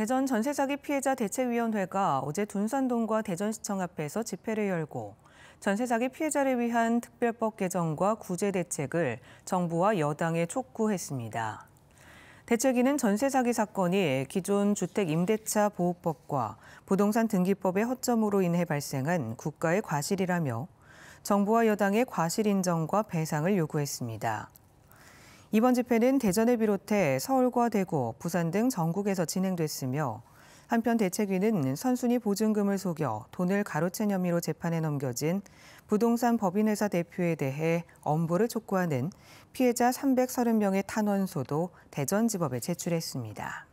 대전 전세사기 피해자 대책위원회가 어제 둔산동과 대전시청 앞에서 집회를 열고 전세사기 피해자를 위한 특별법 개정과 구제 대책을 정부와 여당에 촉구했습니다. 대책위는 전세사기 사건이 기존 주택임대차 보호법과 부동산 등기법의 허점으로 인해 발생한 국가의 과실이라며 정부와 여당의 과실 인정과 배상을 요구했습니다. 이번 집회는 대전을 비롯해 서울과 대구, 부산 등 전국에서 진행됐으며 한편 대책위는 선순위 보증금을 속여 돈을 가로챈 혐의로 재판에 넘겨진 부동산 법인회사 대표에 대해 엄벌을 촉구하는 피해자 330명의 탄원서도 대전지법에 제출했습니다.